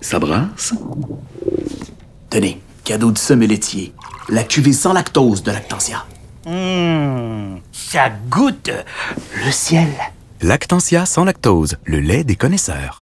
Ça brasse? Tenez, cadeau de sommet laitier. La cuvée sans lactose de Lactantia. Mmh, ça goûte le ciel. Lactantia sans lactose, le lait des connaisseurs.